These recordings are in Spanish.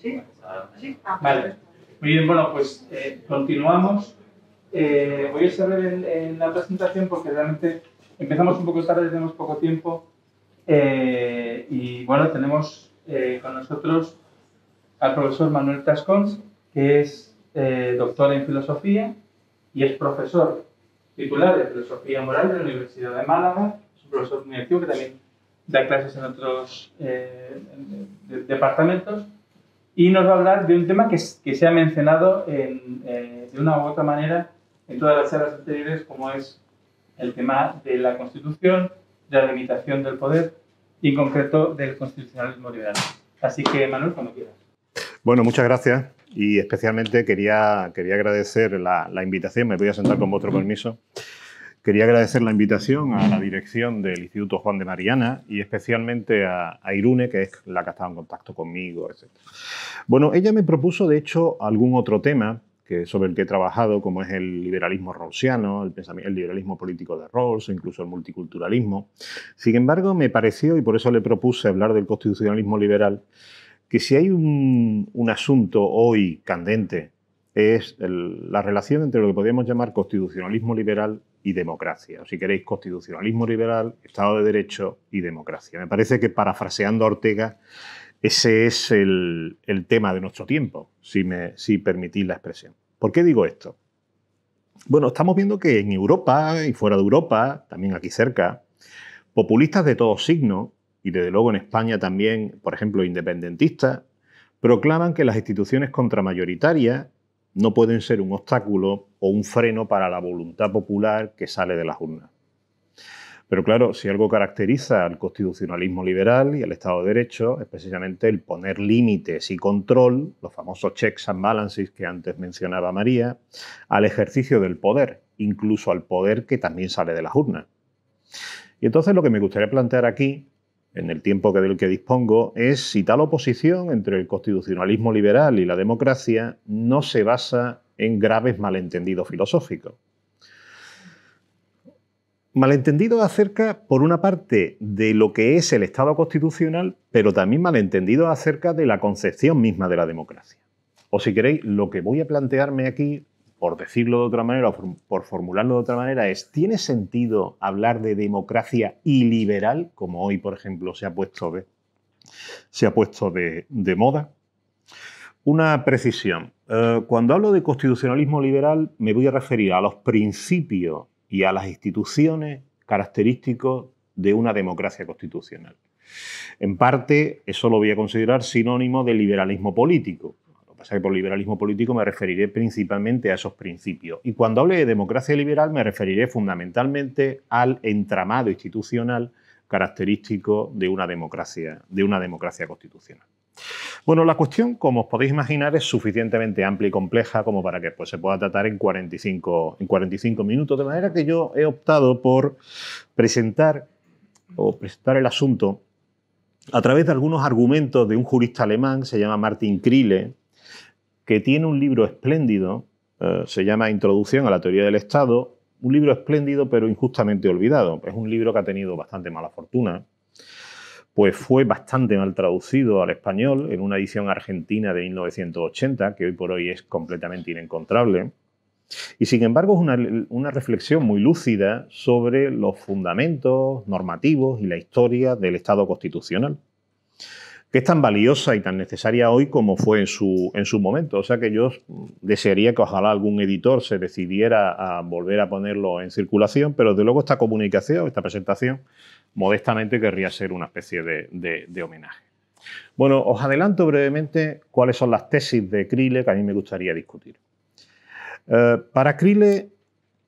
¿Sí? Ah, pues vale. Muy bien, bueno, pues eh, continuamos. Eh, voy a cerrar en, la presentación porque realmente empezamos un poco tarde, tenemos poco tiempo. Eh, y bueno, tenemos con nosotros al profesor Manuel Tascons, que es doctor en filosofía y es profesor titular de filosofía moral de la Universidad de Málaga. Es un profesor muy activo que también da clases en otros departamentos y nos va a hablar de un tema que, se ha mencionado eh, de una u otra manera en todas las charlas anteriores, como es el tema de la Constitución, de la limitación del poder y en concreto del constitucionalismo liberal. Así que, Manuel, cuando quieras. Bueno, muchas gracias y especialmente quería, quería agradecer la, la invitación. Me voy a sentar con vuestro permiso. Quería agradecer la invitación a la dirección del Instituto Juan de Mariana y especialmente a, Irune, que es la que ha estado en contacto conmigo, etc. Bueno, ella me propuso, de hecho, algún otro tema que, sobre el que he trabajado, como es el liberalismo rawlsiano, el, el liberalismo político de Rawls, e incluso el multiculturalismo. Sin embargo, me pareció, y por eso le propuse hablar del constitucionalismo liberal, que si hay un, asunto hoy candente es la relación entre lo que podríamos llamar constitucionalismo liberal y democracia, o si queréis, constitucionalismo liberal, Estado de Derecho y democracia. Me parece que parafraseando a Ortega, ese es el, tema de nuestro tiempo, si, me, si permitís la expresión. ¿Por qué digo esto? Bueno, estamos viendo que en Europa y fuera de Europa, también aquí cerca, populistas de todo signo, y desde luego en España también, por ejemplo, independentistas, proclaman que las instituciones contramayoritarias no pueden ser un obstáculo o un freno para la voluntad popular que sale de las urnas. Pero claro, si algo caracteriza al constitucionalismo liberal y al Estado de Derecho es precisamente el poner límites y control, los famosos checks and balances que antes mencionaba María, al ejercicio del poder, incluso al poder que también sale de las urnas. Y entonces lo que me gustaría plantear aquí en el tiempo que del que dispongo, es si tal oposición entre el constitucionalismo liberal y la democracia no se basa en graves malentendidos filosóficos. Malentendidos acerca, por una parte, de lo que es el Estado constitucional, pero también malentendidos acerca de la concepción misma de la democracia. O si queréis, lo que voy a plantearme aquí por decirlo de otra manera o por formularlo de otra manera, es ¿tiene sentido hablar de democracia iliberal, como hoy, por ejemplo, se ha puesto de, se ha puesto de, moda? Una precisión. Eh, cuando hablo de constitucionalismo liberal, me voy a referir a los principios y a las instituciones característicos de una democracia constitucional. En parte, eso lo voy a considerar sinónimo de liberalismo político, que por liberalismo político me referiré principalmente a esos principios. Y cuando hable de democracia liberal me referiré fundamentalmente al entramado institucional característico de una democracia, de una democracia constitucional. Bueno, la cuestión, como os podéis imaginar, es suficientemente amplia y compleja como para que pues, se pueda tratar en 45, en 45 minutos, de manera que yo he optado por presentar o presentar el asunto a través de algunos argumentos de un jurista alemán, se llama Martin Krile que tiene un libro espléndido, eh, se llama Introducción a la Teoría del Estado, un libro espléndido pero injustamente olvidado. Es un libro que ha tenido bastante mala fortuna, pues fue bastante mal traducido al español en una edición argentina de 1980, que hoy por hoy es completamente inencontrable. Y sin embargo es una reflexión muy lúcida sobre los fundamentos normativos y la historia del Estado constitucional que es tan valiosa y tan necesaria hoy como fue en su, en su momento. O sea que yo desearía que ojalá algún editor se decidiera a volver a ponerlo en circulación, pero desde luego esta comunicación, esta presentación, modestamente querría ser una especie de, homenaje. Bueno, os adelanto brevemente cuáles son las tesis de Crile que a mí me gustaría discutir. Eh, para Crile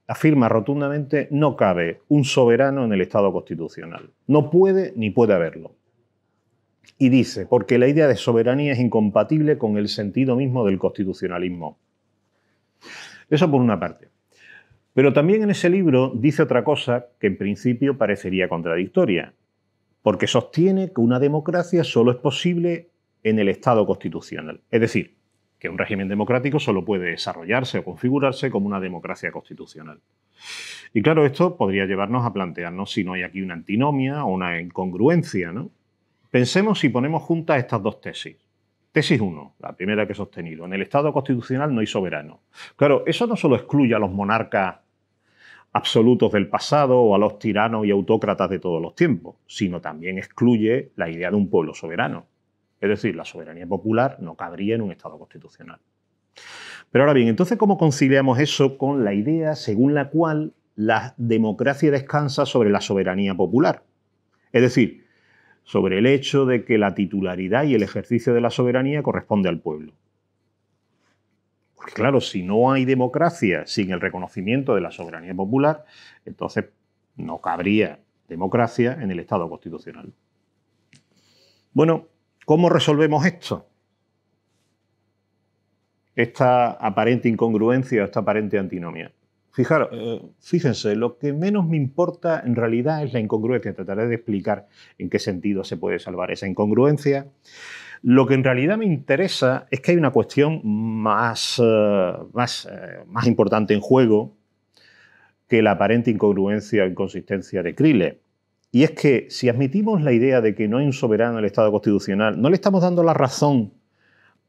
afirma rotundamente no cabe un soberano en el Estado constitucional. No puede ni puede haberlo. Y dice, porque la idea de soberanía es incompatible con el sentido mismo del constitucionalismo. Eso por una parte. Pero también en ese libro dice otra cosa que en principio parecería contradictoria, porque sostiene que una democracia solo es posible en el Estado constitucional. Es decir, que un régimen democrático solo puede desarrollarse o configurarse como una democracia constitucional. Y claro, esto podría llevarnos a plantearnos si no hay aquí una antinomia o una incongruencia, ¿no? Pensemos si ponemos juntas estas dos tesis. Tesis 1, la primera que he sostenido. En el Estado constitucional no hay soberano. Claro, eso no solo excluye a los monarcas absolutos del pasado o a los tiranos y autócratas de todos los tiempos, sino también excluye la idea de un pueblo soberano. Es decir, la soberanía popular no cabría en un Estado constitucional. Pero ahora bien, entonces, ¿cómo conciliamos eso con la idea según la cual la democracia descansa sobre la soberanía popular? Es decir, sobre el hecho de que la titularidad y el ejercicio de la soberanía corresponde al pueblo. Porque claro, si no hay democracia sin el reconocimiento de la soberanía popular, entonces no cabría democracia en el Estado constitucional. Bueno, ¿cómo resolvemos esto? Esta aparente incongruencia esta aparente antinomia. Fijaros, eh, fíjense, lo que menos me importa en realidad es la incongruencia. Trataré de explicar en qué sentido se puede salvar esa incongruencia. Lo que en realidad me interesa es que hay una cuestión más, eh, más, eh, más importante en juego que la aparente incongruencia o inconsistencia de Krile. Y es que si admitimos la idea de que no hay un soberano en el Estado constitucional, no le estamos dando la razón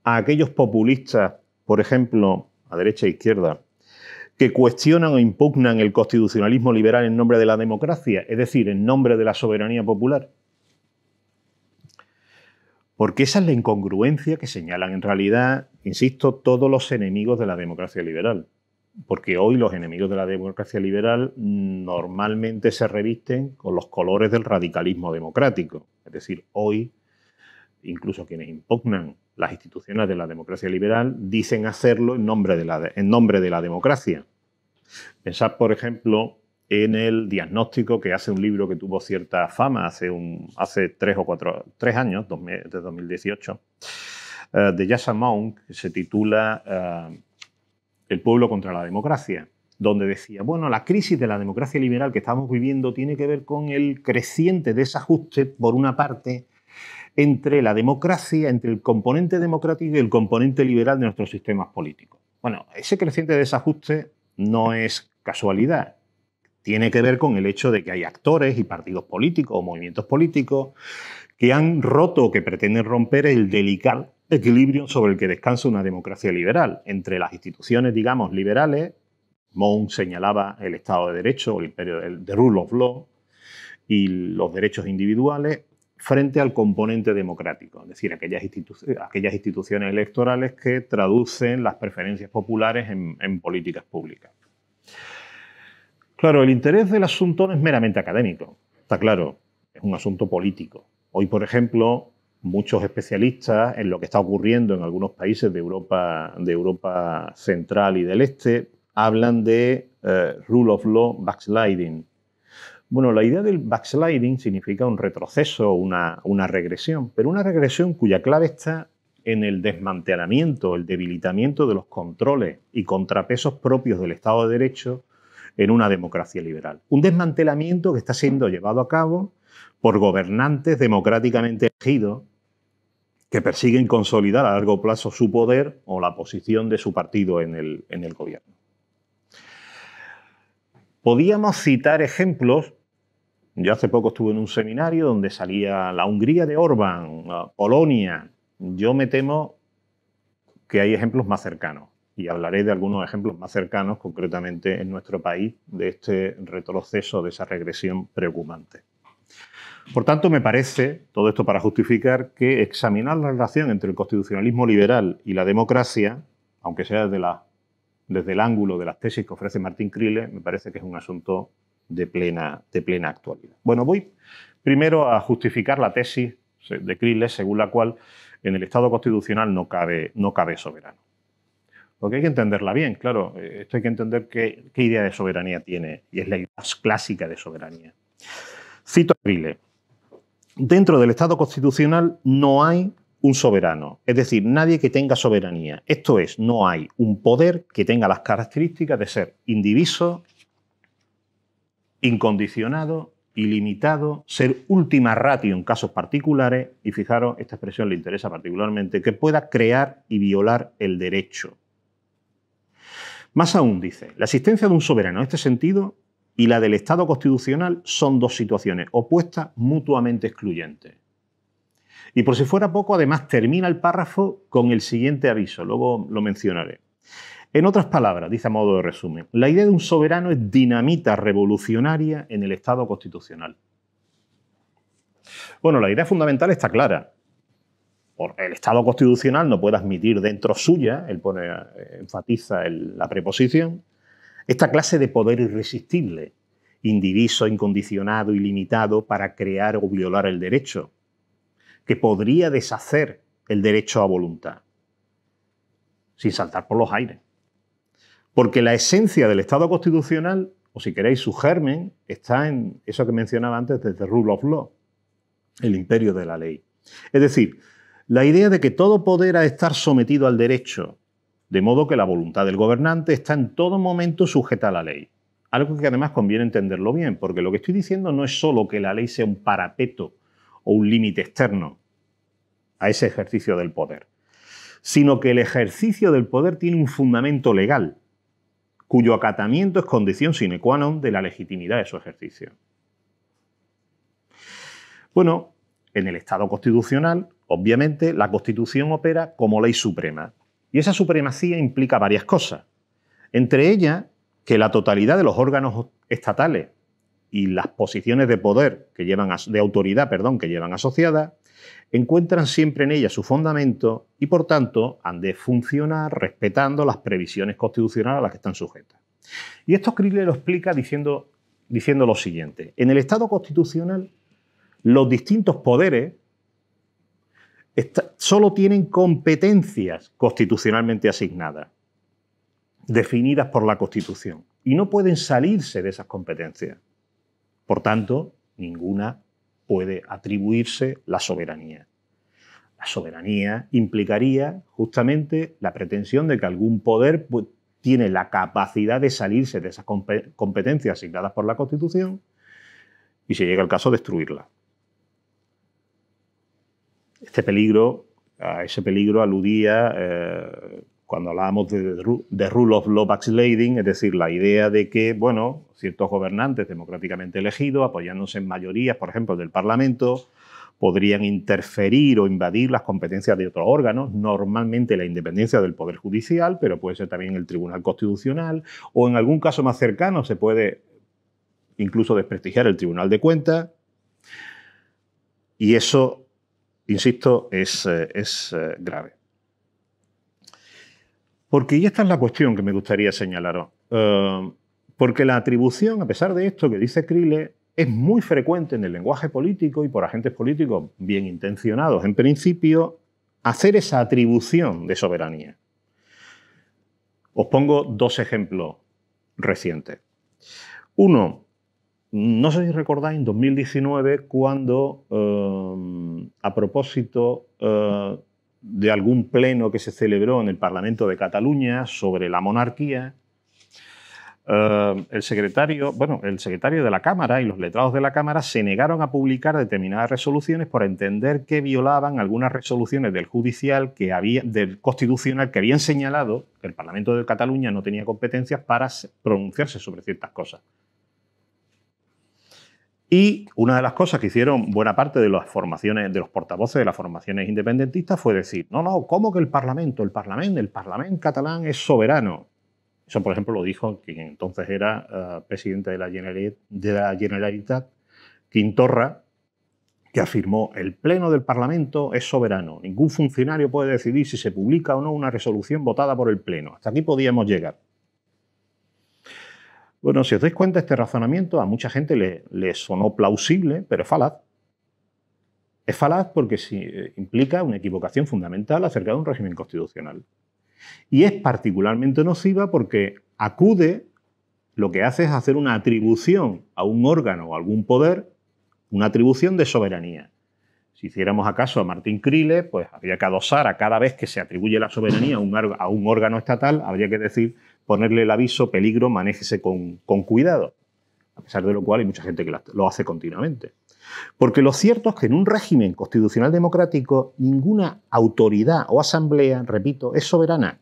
a aquellos populistas, por ejemplo, a derecha e izquierda, que cuestionan o impugnan el constitucionalismo liberal en nombre de la democracia, es decir, en nombre de la soberanía popular. Porque esa es la incongruencia que señalan en realidad, insisto, todos los enemigos de la democracia liberal. Porque hoy los enemigos de la democracia liberal normalmente se revisten con los colores del radicalismo democrático. Es decir, hoy incluso quienes impugnan las instituciones de la democracia liberal dicen hacerlo en nombre de la, en nombre de la democracia. Pensad, por ejemplo, en el diagnóstico que hace un libro que tuvo cierta fama hace, un, hace tres o cuatro años, de 2018, eh, de Jason que se titula eh, El pueblo contra la democracia, donde decía, bueno, la crisis de la democracia liberal que estamos viviendo tiene que ver con el creciente desajuste, por una parte, entre la democracia, entre el componente democrático y el componente liberal de nuestros sistemas políticos. Bueno, ese creciente desajuste no es casualidad. Tiene que ver con el hecho de que hay actores y partidos políticos o movimientos políticos que han roto o que pretenden romper el delicado equilibrio sobre el que descansa una democracia liberal, entre las instituciones, digamos, liberales, Moon señalaba el Estado de Derecho, el imperio de rule of law, y los derechos individuales, frente al componente democrático, es decir, aquellas, instituciones electorales que traducen las preferencias populares en, políticas públicas. Claro, el interés del asunto no es meramente académico, está claro, es un asunto político. Hoy, por ejemplo, muchos especialistas en lo que está ocurriendo en algunos países de Europa, de Europa central y del este hablan de eh, rule of law backsliding, bueno, la idea del backsliding significa un retroceso, una, regresión, pero una regresión cuya clave está en el desmantelamiento, el debilitamiento de los controles y contrapesos propios del Estado de Derecho en una democracia liberal. Un desmantelamiento que está siendo llevado a cabo por gobernantes democráticamente elegidos que persiguen consolidar a largo plazo su poder o la posición de su partido en el, en el gobierno. Podíamos citar ejemplos yo hace poco estuve en un seminario donde salía la Hungría de Orbán, eh, Polonia. Yo me temo que hay ejemplos más cercanos y hablaré de algunos ejemplos más cercanos, concretamente en nuestro país, de este retroceso, de esa regresión preocupante. Por tanto, me parece, todo esto para justificar, que examinar la relación entre el constitucionalismo liberal y la democracia, aunque sea desde, desde el ángulo de las tesis que ofrece Martín Krile, me parece que es un asunto de plena, de plena actualidad. Bueno, voy primero a justificar la tesis de Criles, según la cual en el Estado constitucional no cabe, no cabe soberano. Porque hay que entenderla bien, claro, eh, esto hay que entender qué, idea de soberanía tiene, y es la idea clásica de soberanía. Cito a dentro del Estado constitucional no hay un soberano, es decir, nadie que tenga soberanía. Esto es, no hay un poder que tenga las características de ser indiviso incondicionado, ilimitado, ser última ratio en casos particulares, y fijaros, esta expresión le interesa particularmente, que pueda crear y violar el derecho. Más aún, dice, la existencia de un soberano en este sentido y la del Estado constitucional son dos situaciones opuestas mutuamente excluyentes. Y por si fuera poco, además termina el párrafo con el siguiente aviso, luego lo mencionaré. En otras palabras, dice a modo de resumen, la idea de un soberano es dinamita revolucionaria en el Estado constitucional. Bueno, la idea fundamental está clara. el Estado constitucional no puede admitir dentro suya, él pone, eh, enfatiza la preposición, esta clase de poder irresistible, indiviso, incondicionado, ilimitado para crear o violar el derecho, que podría deshacer el derecho a voluntad, sin saltar por los aires. Porque la esencia del Estado constitucional, o si queréis su germen, está en eso que mencionaba antes desde Rule of Law, el imperio de la ley. Es decir, la idea de que todo poder ha de estar sometido al derecho, de modo que la voluntad del gobernante está en todo momento sujeta a la ley. Algo que además conviene entenderlo bien, porque lo que estoy diciendo no es solo que la ley sea un parapeto o un límite externo a ese ejercicio del poder, sino que el ejercicio del poder tiene un fundamento legal, cuyo acatamiento es condición sine qua non de la legitimidad de su ejercicio. Bueno, en el Estado constitucional, obviamente, la Constitución opera como ley suprema. Y esa supremacía implica varias cosas. Entre ellas, que la totalidad de los órganos estatales y las posiciones de poder que llevan de autoridad, perdón, que llevan asociadas, encuentran siempre en ella su fundamento y, por tanto, han de funcionar respetando las previsiones constitucionales a las que están sujetas. Y esto Krillen lo explica diciendo, diciendo lo siguiente. En el Estado constitucional, los distintos poderes solo tienen competencias constitucionalmente asignadas, definidas por la Constitución, y no pueden salirse de esas competencias. Por tanto, ninguna puede atribuirse la soberanía. La soberanía implicaría justamente la pretensión de que algún poder pues, tiene la capacidad de salirse de esas competencias asignadas por la Constitución y, si llega el caso, destruirla. Este peligro, a ese peligro aludía eh, cuando hablábamos de, rule of law backsliding, es decir, la idea de que, bueno, ciertos gobernantes democráticamente elegidos, apoyándose en mayorías, por ejemplo, del Parlamento, podrían interferir o invadir las competencias de otros órganos, normalmente la independencia del Poder Judicial, pero puede ser también el Tribunal Constitucional, o en algún caso más cercano se puede incluso desprestigiar el Tribunal de Cuentas. Y eso, insisto, es eh, eh, grave. Porque, y esta es la cuestión que me gustaría señalaros, eh, porque la atribución, a pesar de esto que dice Krile, es muy frecuente en el lenguaje político y por agentes políticos bien intencionados, en principio, hacer esa atribución de soberanía. Os pongo dos ejemplos recientes. Uno, no sé si recordáis, en 2019, cuando, eh, a propósito eh, de algún pleno que se celebró en el Parlamento de Cataluña sobre la monarquía. Eh, el secretario, bueno, el secretario de la Cámara y los letrados de la Cámara se negaron a publicar determinadas resoluciones por entender que violaban algunas resoluciones del judicial que había, del constitucional que habían señalado que el Parlamento de Cataluña no tenía competencias para pronunciarse sobre ciertas cosas. Y una de las cosas que hicieron buena parte de las formaciones, de los portavoces de las formaciones independentistas fue decir, no, no, ¿cómo que el Parlamento? El Parlamento, el Parlamento catalán es soberano. Eso, por ejemplo, lo dijo quien entonces era eh, presidente de la, de la Generalitat, Quintorra, que afirmó, el Pleno del Parlamento es soberano, ningún funcionario puede decidir si se publica o no una resolución votada por el Pleno. Hasta aquí podíamos llegar. Bueno, si os dais cuenta, este razonamiento a mucha gente le, sonó plausible, pero es falaz. Es falaz porque eh, implica una equivocación fundamental acerca de un régimen constitucional. Y es particularmente nociva porque acude, lo que hace es hacer una atribución a un órgano o algún poder, una atribución de soberanía. Si hiciéramos acaso a Martín Krile, pues habría que adosar a cada vez que se atribuye la soberanía a un órgano estatal, habría que decir ponerle el aviso, peligro, manéjese con, con cuidado. A pesar de lo cual hay mucha gente que lo hace continuamente. Porque lo cierto es que en un régimen constitucional democrático ninguna autoridad o asamblea, repito, es soberana,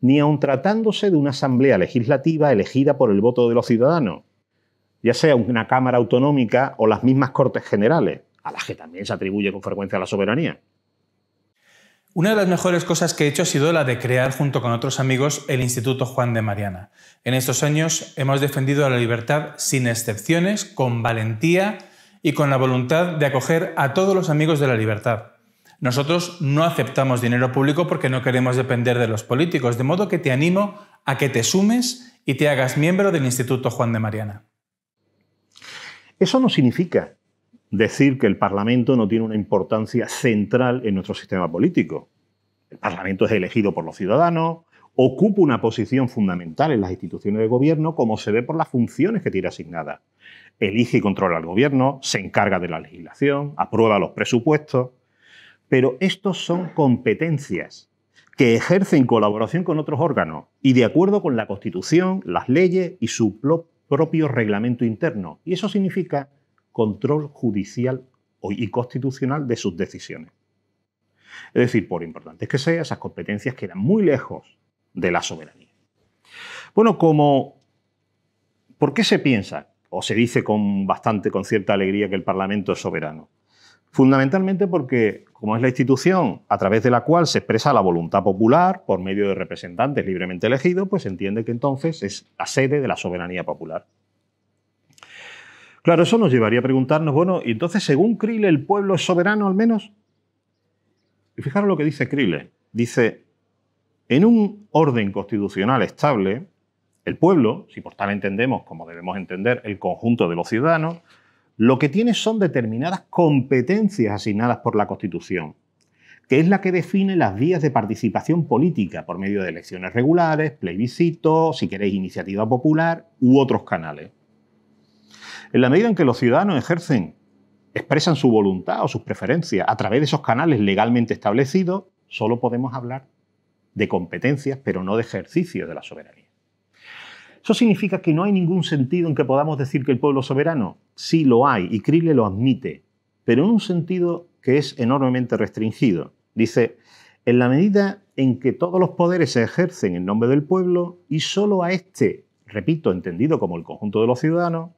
ni aun tratándose de una asamblea legislativa elegida por el voto de los ciudadanos, ya sea una Cámara autonómica o las mismas Cortes Generales, a las que también se atribuye con frecuencia la soberanía. Una de las mejores cosas que he hecho ha sido la de crear junto con otros amigos el Instituto Juan de Mariana. En estos años hemos defendido la libertad sin excepciones, con valentía y con la voluntad de acoger a todos los amigos de la libertad. Nosotros no aceptamos dinero público porque no queremos depender de los políticos, de modo que te animo a que te sumes y te hagas miembro del Instituto Juan de Mariana. Eso no significa decir que el Parlamento no tiene una importancia central en nuestro sistema político. El Parlamento es elegido por los ciudadanos, ocupa una posición fundamental en las instituciones de gobierno, como se ve por las funciones que tiene asignadas. Elige y controla al gobierno, se encarga de la legislación, aprueba los presupuestos. Pero estos son competencias que ejerce en colaboración con otros órganos y de acuerdo con la Constitución, las leyes y su propio reglamento interno. Y eso significa control judicial y constitucional de sus decisiones. Es decir, por importantes que sean, esas competencias quedan muy lejos de la soberanía. Bueno, como ¿por qué se piensa o se dice con bastante con cierta alegría que el Parlamento es soberano? Fundamentalmente porque, como es la institución a través de la cual se expresa la voluntad popular por medio de representantes libremente elegidos, pues se entiende que entonces es la sede de la soberanía popular. Claro, eso nos llevaría a preguntarnos, bueno, ¿y entonces según Krile el pueblo es soberano al menos? Y fijaros lo que dice Krile. Dice, en un orden constitucional estable, el pueblo, si por tal entendemos como debemos entender el conjunto de los ciudadanos, lo que tiene son determinadas competencias asignadas por la Constitución, que es la que define las vías de participación política por medio de elecciones regulares, plebiscitos, si queréis iniciativa popular u otros canales. En la medida en que los ciudadanos ejercen, expresan su voluntad o sus preferencias a través de esos canales legalmente establecidos, solo podemos hablar de competencias, pero no de ejercicio de la soberanía. Eso significa que no hay ningún sentido en que podamos decir que el pueblo soberano, sí lo hay, y Krile lo admite, pero en un sentido que es enormemente restringido. Dice, en la medida en que todos los poderes se ejercen en nombre del pueblo y solo a este, repito, entendido como el conjunto de los ciudadanos,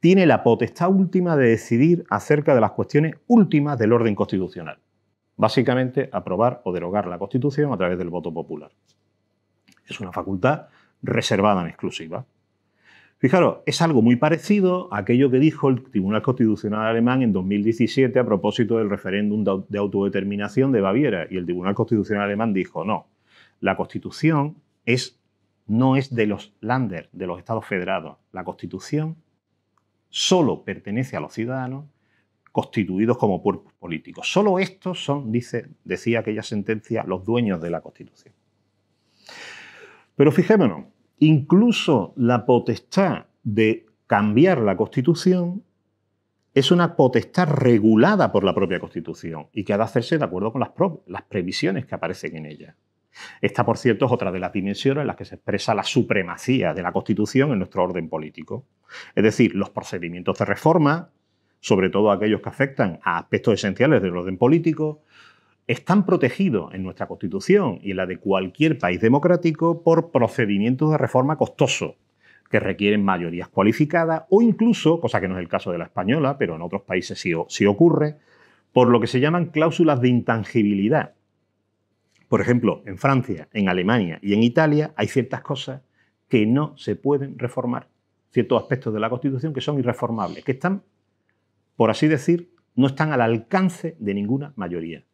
tiene la potestad última de decidir acerca de las cuestiones últimas del orden constitucional. Básicamente, aprobar o derogar la Constitución a través del voto popular. Es una facultad reservada en exclusiva. Fijaros, es algo muy parecido a aquello que dijo el Tribunal Constitucional Alemán en 2017 a propósito del referéndum de autodeterminación de Baviera. Y el Tribunal Constitucional Alemán dijo, no, la Constitución es, no es de los Länder, de los Estados Federados. La Constitución solo pertenece a los ciudadanos constituidos como cuerpos políticos. Solo estos son, dice, decía aquella sentencia, los dueños de la Constitución. Pero fijémonos, incluso la potestad de cambiar la Constitución es una potestad regulada por la propia Constitución y que ha de hacerse de acuerdo con las previsiones que aparecen en ella. Esta, por cierto, es otra de las dimensiones en las que se expresa la supremacía de la Constitución en nuestro orden político. Es decir, los procedimientos de reforma, sobre todo aquellos que afectan a aspectos esenciales del orden político, están protegidos en nuestra Constitución y en la de cualquier país democrático por procedimientos de reforma costosos que requieren mayorías cualificadas o incluso, cosa que no es el caso de la española, pero en otros países sí ocurre, por lo que se llaman cláusulas de intangibilidad, por ejemplo, en Francia, en Alemania y en Italia hay ciertas cosas que no se pueden reformar, ciertos aspectos de la Constitución que son irreformables, que están, por así decir, no están al alcance de ninguna mayoría.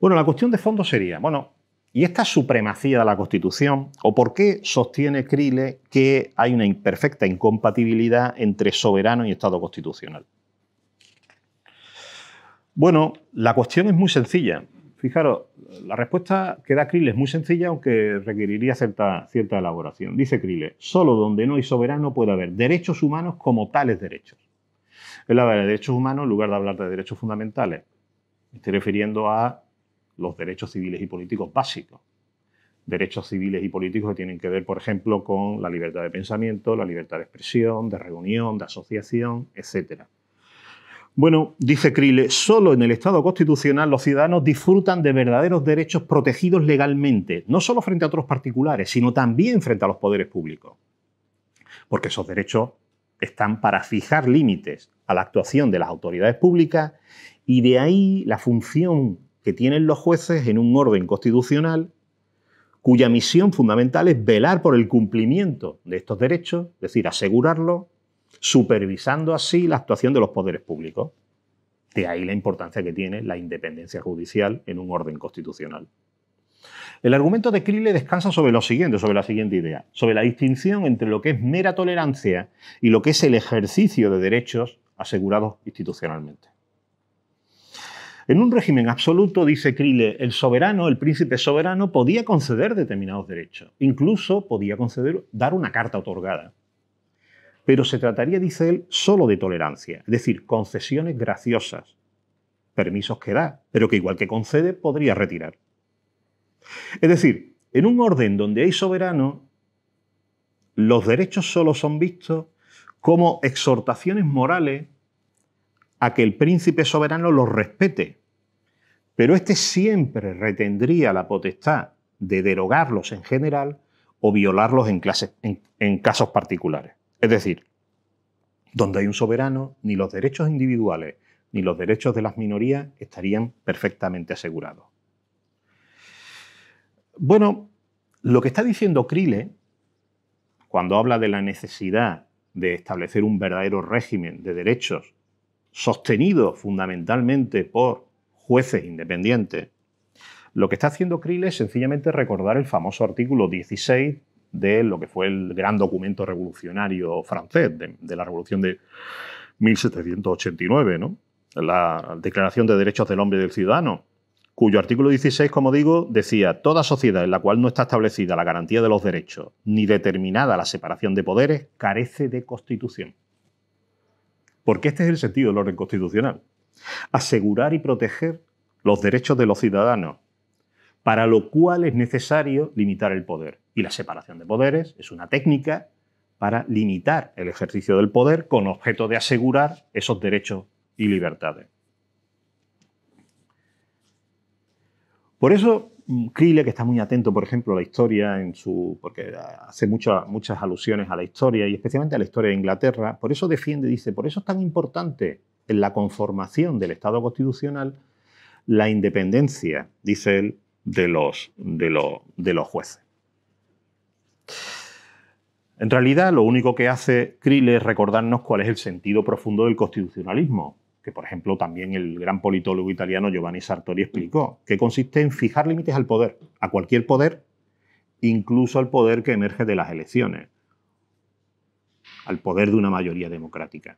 Bueno, la cuestión de fondo sería, bueno, ¿y esta supremacía de la Constitución o por qué sostiene Krile que hay una imperfecta incompatibilidad entre soberano y Estado constitucional? Bueno, la cuestión es muy sencilla. Fijaros, la respuesta que da Krill es muy sencilla, aunque requeriría cierta, elaboración. Dice Krill, solo donde no hay soberano puede haber derechos humanos como tales derechos. Él la de derechos humanos en lugar de hablar de derechos fundamentales. Me estoy refiriendo a los derechos civiles y políticos básicos. Derechos civiles y políticos que tienen que ver, por ejemplo, con la libertad de pensamiento, la libertad de expresión, de reunión, de asociación, etcétera bueno, dice Crile, solo en el Estado constitucional los ciudadanos disfrutan de verdaderos derechos protegidos legalmente, no solo frente a otros particulares, sino también frente a los poderes públicos. Porque esos derechos están para fijar límites a la actuación de las autoridades públicas y de ahí la función que tienen los jueces en un orden constitucional cuya misión fundamental es velar por el cumplimiento de estos derechos, es decir, asegurarlos supervisando así la actuación de los poderes públicos. De ahí la importancia que tiene la independencia judicial en un orden constitucional. El argumento de Krile descansa sobre lo siguiente, sobre la siguiente idea, sobre la distinción entre lo que es mera tolerancia y lo que es el ejercicio de derechos asegurados institucionalmente. En un régimen absoluto, dice Krille, el soberano, el príncipe soberano, podía conceder determinados derechos, incluso podía conceder, dar una carta otorgada. Pero se trataría, dice él, solo de tolerancia, es decir, concesiones graciosas, permisos que da, pero que igual que concede podría retirar. Es decir, en un orden donde hay soberano, los derechos solo son vistos como exhortaciones morales a que el príncipe soberano los respete. Pero éste siempre retendría la potestad de derogarlos en general o violarlos en, en casos particulares. Es decir, donde hay un soberano, ni los derechos individuales ni los derechos de las minorías estarían perfectamente asegurados. Bueno, lo que está diciendo Krile, cuando habla de la necesidad de establecer un verdadero régimen de derechos sostenido fundamentalmente por jueces independientes, lo que está haciendo Krile es sencillamente recordar el famoso artículo 16 de lo que fue el gran documento revolucionario francés, de, la Revolución de 1789, ¿no? la Declaración de Derechos del Hombre y del Ciudadano, cuyo artículo 16, como digo, decía, toda sociedad en la cual no está establecida la garantía de los derechos ni determinada la separación de poderes carece de constitución. Porque este es el sentido del orden constitucional. Asegurar y proteger los derechos de los ciudadanos para lo cual es necesario limitar el poder. Y la separación de poderes es una técnica para limitar el ejercicio del poder con objeto de asegurar esos derechos y libertades. Por eso, mm, Krile, que está muy atento, por ejemplo, a la historia, en su, porque hace muchas, muchas alusiones a la historia y especialmente a la historia de Inglaterra, por eso defiende, dice, por eso es tan importante en la conformación del Estado constitucional la independencia, dice él, de los, de, de los jueces. En realidad, lo único que hace Krill es recordarnos cuál es el sentido profundo del constitucionalismo, que por ejemplo también el gran politólogo italiano Giovanni Sartori explicó, que consiste en fijar límites al poder, a cualquier poder, incluso al poder que emerge de las elecciones, al poder de una mayoría democrática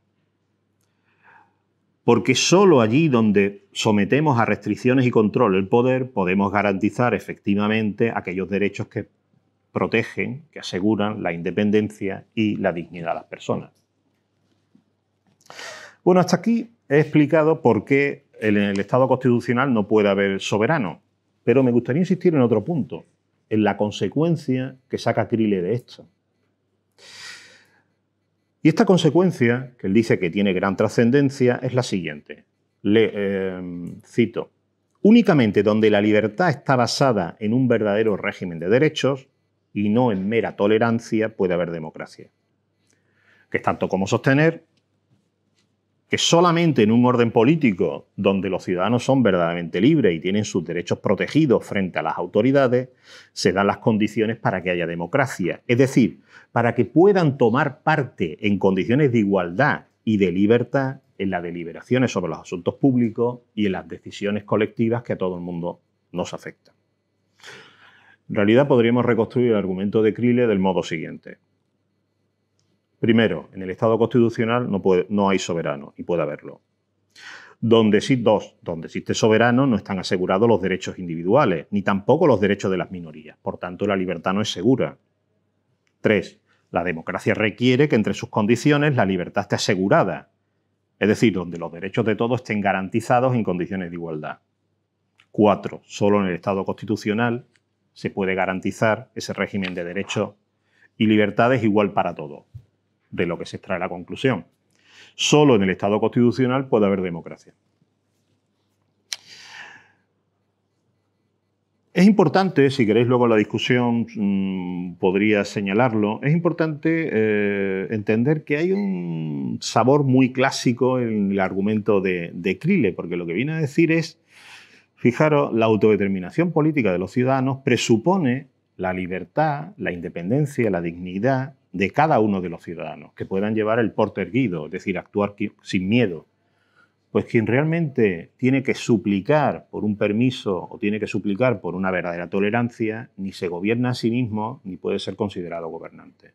porque solo allí donde sometemos a restricciones y control el poder podemos garantizar efectivamente aquellos derechos que protegen, que aseguran la independencia y la dignidad de las personas. Bueno, hasta aquí he explicado por qué en el Estado constitucional no puede haber soberano, pero me gustaría insistir en otro punto, en la consecuencia que saca Krile de esto. Y esta consecuencia, que él dice que tiene gran trascendencia, es la siguiente. Le eh, cito, únicamente donde la libertad está basada en un verdadero régimen de derechos y no en mera tolerancia puede haber democracia. Que es tanto como sostener que solamente en un orden político donde los ciudadanos son verdaderamente libres y tienen sus derechos protegidos frente a las autoridades, se dan las condiciones para que haya democracia. Es decir, para que puedan tomar parte en condiciones de igualdad y de libertad en las deliberaciones sobre los asuntos públicos y en las decisiones colectivas que a todo el mundo nos afectan. En realidad podríamos reconstruir el argumento de Krile del modo siguiente. Primero, en el Estado constitucional no, puede, no hay soberano y puede haberlo. Donde, dos, donde existe soberano no están asegurados los derechos individuales, ni tampoco los derechos de las minorías. Por tanto, la libertad no es segura. Tres, la democracia requiere que entre sus condiciones la libertad esté asegurada, es decir, donde los derechos de todos estén garantizados en condiciones de igualdad. Cuatro, solo en el Estado constitucional se puede garantizar ese régimen de derechos y libertades igual para todos de lo que se extrae la conclusión. Solo en el Estado constitucional puede haber democracia. Es importante, si queréis luego la discusión mm, podría señalarlo, es importante eh, entender que hay un sabor muy clásico en el argumento de, de Krile, porque lo que viene a decir es, fijaros, la autodeterminación política de los ciudadanos presupone la libertad, la independencia, la dignidad, de cada uno de los ciudadanos, que puedan llevar el porte erguido, es decir, actuar sin miedo. Pues quien realmente tiene que suplicar por un permiso o tiene que suplicar por una verdadera tolerancia, ni se gobierna a sí mismo ni puede ser considerado gobernante.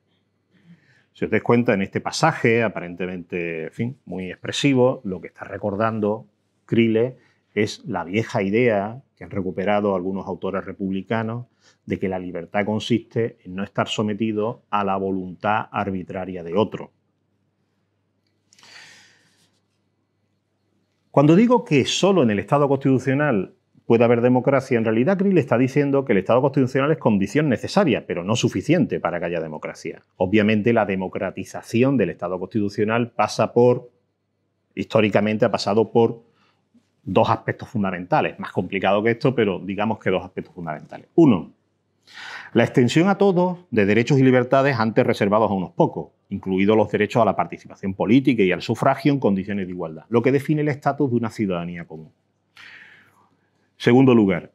Si os dais cuenta, en este pasaje, aparentemente fin, muy expresivo, lo que está recordando Krile es la vieja idea que han recuperado algunos autores republicanos, de que la libertad consiste en no estar sometido a la voluntad arbitraria de otro. Cuando digo que solo en el Estado constitucional puede haber democracia, en realidad le está diciendo que el Estado constitucional es condición necesaria, pero no suficiente para que haya democracia. Obviamente la democratización del Estado constitucional pasa por, históricamente ha pasado por dos aspectos fundamentales. Más complicado que esto, pero digamos que dos aspectos fundamentales. Uno, la extensión a todos de derechos y libertades antes reservados a unos pocos, incluidos los derechos a la participación política y al sufragio en condiciones de igualdad, lo que define el estatus de una ciudadanía común. Segundo lugar,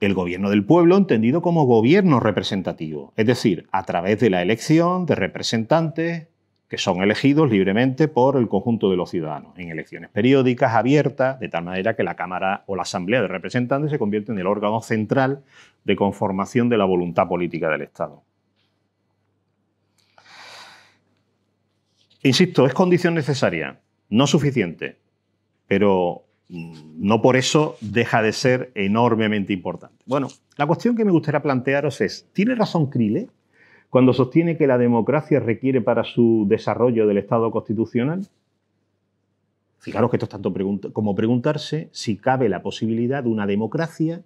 el gobierno del pueblo entendido como gobierno representativo, es decir, a través de la elección de representantes que son elegidos libremente por el conjunto de los ciudadanos, en elecciones periódicas, abiertas, de tal manera que la Cámara o la Asamblea de Representantes se convierte en el órgano central de conformación de la voluntad política del Estado. Insisto, es condición necesaria, no suficiente, pero mm, no por eso deja de ser enormemente importante. Bueno, la cuestión que me gustaría plantearos es, ¿tiene razón Krile? cuando sostiene que la democracia requiere para su desarrollo del Estado constitucional? Fijaros que esto es tanto como preguntarse si cabe la posibilidad de una democracia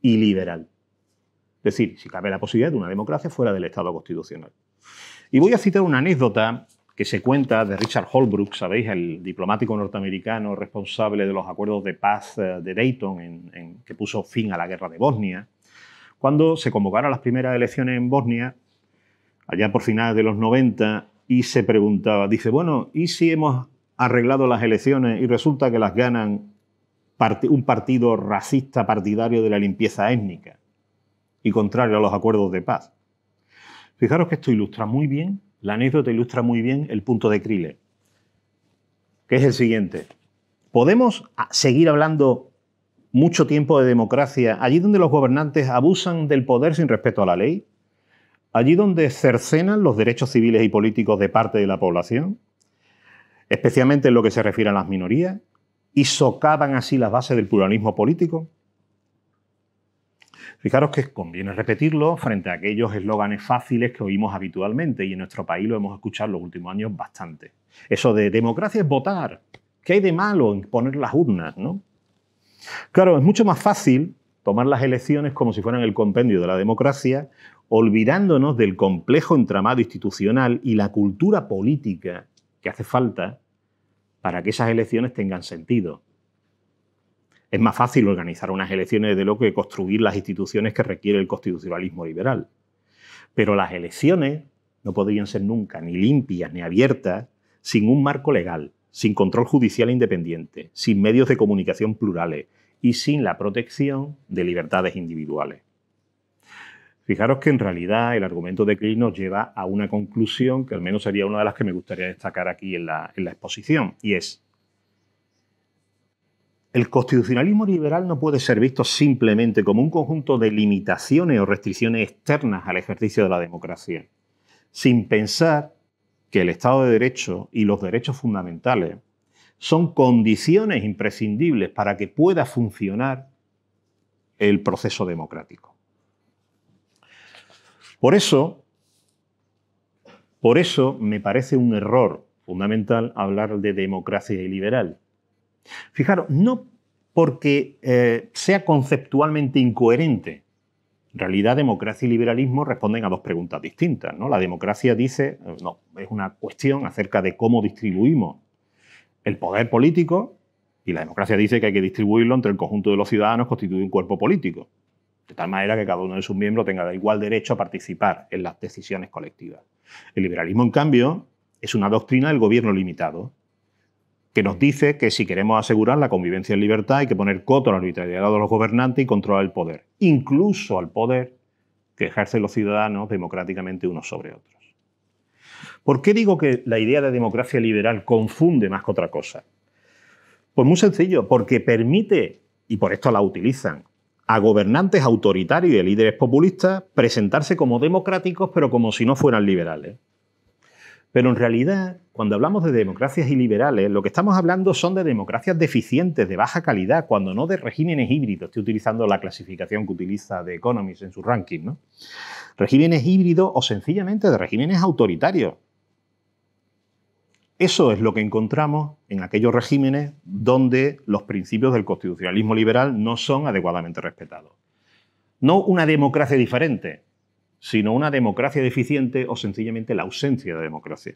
iliberal. Es decir, si cabe la posibilidad de una democracia fuera del Estado constitucional. Y voy a citar una anécdota que se cuenta de Richard Holbrooke, ¿sabéis? El diplomático norteamericano responsable de los acuerdos de paz eh, de Dayton, que puso fin a la guerra de Bosnia. Cuando se convocaron las primeras elecciones en Bosnia, allá por finales de los 90, y se preguntaba, dice, bueno, ¿y si hemos arreglado las elecciones y resulta que las ganan un partido racista partidario de la limpieza étnica y contrario a los acuerdos de paz? Fijaros que esto ilustra muy bien, la anécdota ilustra muy bien el punto de Krile, que es el siguiente. ¿Podemos seguir hablando mucho tiempo de democracia allí donde los gobernantes abusan del poder sin respeto a la ley? allí donde cercenan los derechos civiles y políticos de parte de la población, especialmente en lo que se refiere a las minorías, y socavan así las bases del pluralismo político? Fijaros que conviene repetirlo frente a aquellos eslóganes fáciles que oímos habitualmente y en nuestro país lo hemos escuchado en los últimos años bastante. Eso de democracia es votar. ¿Qué hay de malo en poner las urnas? ¿no? Claro, es mucho más fácil tomar las elecciones como si fueran el compendio de la democracia, olvidándonos del complejo entramado institucional y la cultura política que hace falta para que esas elecciones tengan sentido. Es más fácil organizar unas elecciones de lo que construir las instituciones que requiere el constitucionalismo liberal. Pero las elecciones no podrían ser nunca ni limpias ni abiertas sin un marco legal, sin control judicial independiente, sin medios de comunicación plurales y sin la protección de libertades individuales. Fijaros que en realidad el argumento de Krill nos lleva a una conclusión que al menos sería una de las que me gustaría destacar aquí en la exposición, y es, el constitucionalismo liberal no puede ser visto simplemente como un conjunto de limitaciones o restricciones externas al ejercicio de la democracia, sin pensar que el Estado de Derecho y los derechos fundamentales son condiciones imprescindibles para que pueda funcionar el proceso democrático. Por eso, por eso me parece un error fundamental hablar de democracia y liberal. Fijaros, no porque eh, sea conceptualmente incoherente. En realidad, democracia y liberalismo responden a dos preguntas distintas. ¿no? La democracia dice, eh, no, es una cuestión acerca de cómo distribuimos el poder político, y la democracia dice que hay que distribuirlo entre el conjunto de los ciudadanos constituye un cuerpo político de tal manera que cada uno de sus miembros tenga igual derecho a participar en las decisiones colectivas. El liberalismo, en cambio, es una doctrina del gobierno limitado, que nos dice que si queremos asegurar la convivencia en libertad hay que poner coto a la arbitrariedad de los gobernantes y controlar el poder, incluso al poder que ejercen los ciudadanos democráticamente unos sobre otros. ¿Por qué digo que la idea de democracia liberal confunde más que otra cosa? Pues muy sencillo, porque permite, y por esto la utilizan, a gobernantes autoritarios y de líderes populistas presentarse como democráticos pero como si no fueran liberales. Pero en realidad, cuando hablamos de democracias y liberales, lo que estamos hablando son de democracias deficientes, de baja calidad, cuando no de regímenes híbridos. Estoy utilizando la clasificación que utiliza The Economist en su ranking. ¿no? Regímenes híbridos o sencillamente de regímenes autoritarios, eso es lo que encontramos en aquellos regímenes donde los principios del constitucionalismo liberal no son adecuadamente respetados. No una democracia diferente, sino una democracia deficiente o sencillamente la ausencia de democracia.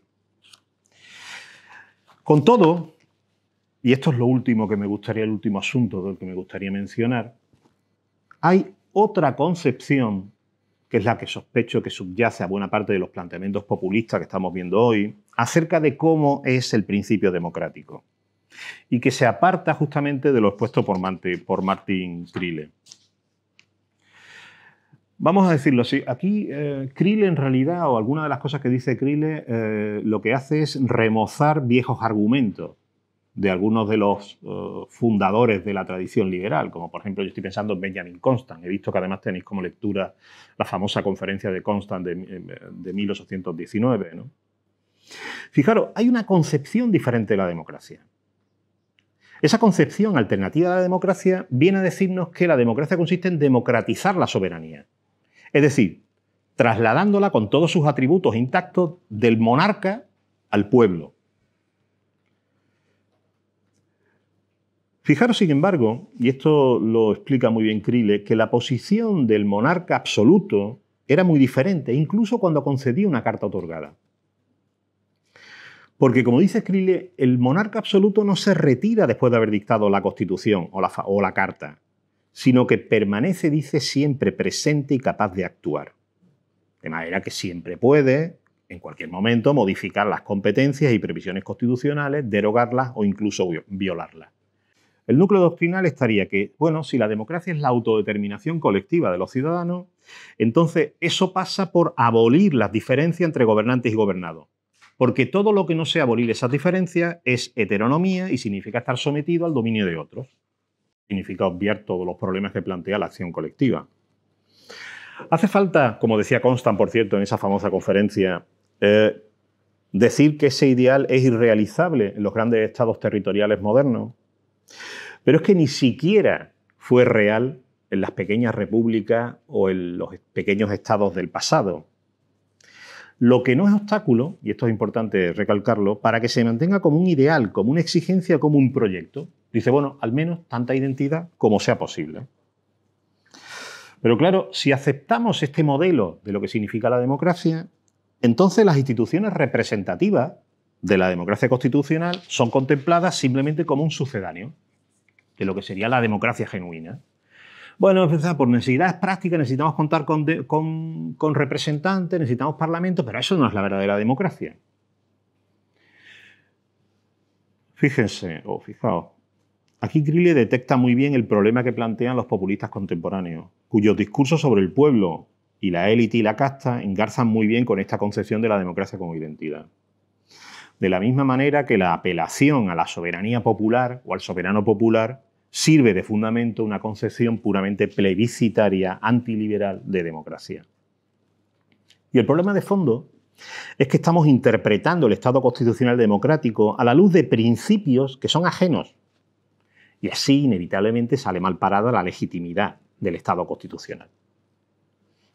Con todo, y esto es lo último que me gustaría, el último asunto del que me gustaría mencionar, hay otra concepción que es la que sospecho que subyace a buena parte de los planteamientos populistas que estamos viendo hoy, acerca de cómo es el principio democrático y que se aparta justamente de lo expuesto por, Martín por Vamos a decirlo así, aquí eh, en realidad, o alguna de las cosas que dice Krille, eh, lo que hace es remozar viejos argumentos de algunos de los eh, fundadores de la tradición liberal, como por ejemplo yo estoy pensando en Benjamin Constant. He visto que además tenéis como lectura la famosa conferencia de Constant de, 1819. Eh, Fijaros, hay una concepción diferente de la democracia. Esa concepción alternativa de la democracia viene a decirnos que la democracia consiste en democratizar la soberanía. Es decir, trasladándola con todos sus atributos intactos del monarca al pueblo. Fijaros, sin embargo, y esto lo explica muy bien Krile, que la posición del monarca absoluto era muy diferente, incluso cuando concedía una carta otorgada. Porque, como dice Krile, el monarca absoluto no se retira después de haber dictado la constitución o la, o la carta, sino que permanece, dice, siempre presente y capaz de actuar. De manera que siempre puede, en cualquier momento, modificar las competencias y previsiones constitucionales, derogarlas o incluso violarlas. El núcleo doctrinal estaría que, bueno, si la democracia es la autodeterminación colectiva de los ciudadanos, entonces eso pasa por abolir las diferencias entre gobernantes y gobernados. Porque todo lo que no sea abolir esas diferencias es heteronomía y significa estar sometido al dominio de otros. Significa obviar todos los problemas que plantea la acción colectiva. Hace falta, como decía Constant, por cierto, en esa famosa conferencia, eh, decir que ese ideal es irrealizable en los grandes estados territoriales modernos, pero es que ni siquiera fue real en las pequeñas repúblicas o en los pequeños estados del pasado. Lo que no es obstáculo, y esto es importante recalcarlo, para que se mantenga como un ideal, como una exigencia, como un proyecto. Dice, bueno, al menos tanta identidad como sea posible. Pero claro, si aceptamos este modelo de lo que significa la democracia, entonces las instituciones representativas de la democracia constitucional son contempladas simplemente como un sucedáneo de lo que sería la democracia genuina. Bueno, por pues, pues, necesidades prácticas necesitamos contar con, representantes, necesitamos parlamentos, pero eso no es la verdadera democracia. Fíjense, o fijaos, aquí Grille detecta muy bien el problema que plantean los populistas contemporáneos, cuyos discursos sobre el pueblo y la élite y la casta engarzan muy bien con esta concepción de la democracia como identidad de la misma manera que la apelación a la soberanía popular o al soberano popular sirve de fundamento una concepción puramente plebiscitaria, antiliberal de democracia. Y el problema de fondo es que estamos interpretando el Estado constitucional democrático a la luz de principios que son ajenos. Y así inevitablemente sale mal parada la legitimidad del Estado constitucional.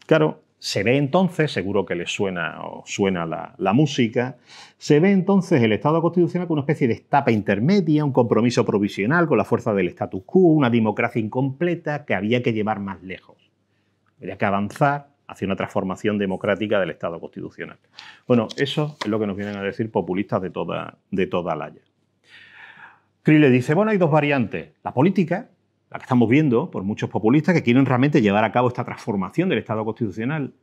Claro, se ve entonces, seguro que les suena o suena la, música, se ve entonces el Estado constitucional como una especie de etapa intermedia, un compromiso provisional con la fuerza del status quo, una democracia incompleta que había que llevar más lejos. Había que avanzar hacia una transformación democrática del Estado constitucional. Bueno, eso es lo que nos vienen a decir populistas de toda, de toda la haya. le dice, bueno, hay dos variantes, la política estamos viendo por muchos populistas que quieren realmente llevar a cabo esta transformación del Estado constitucional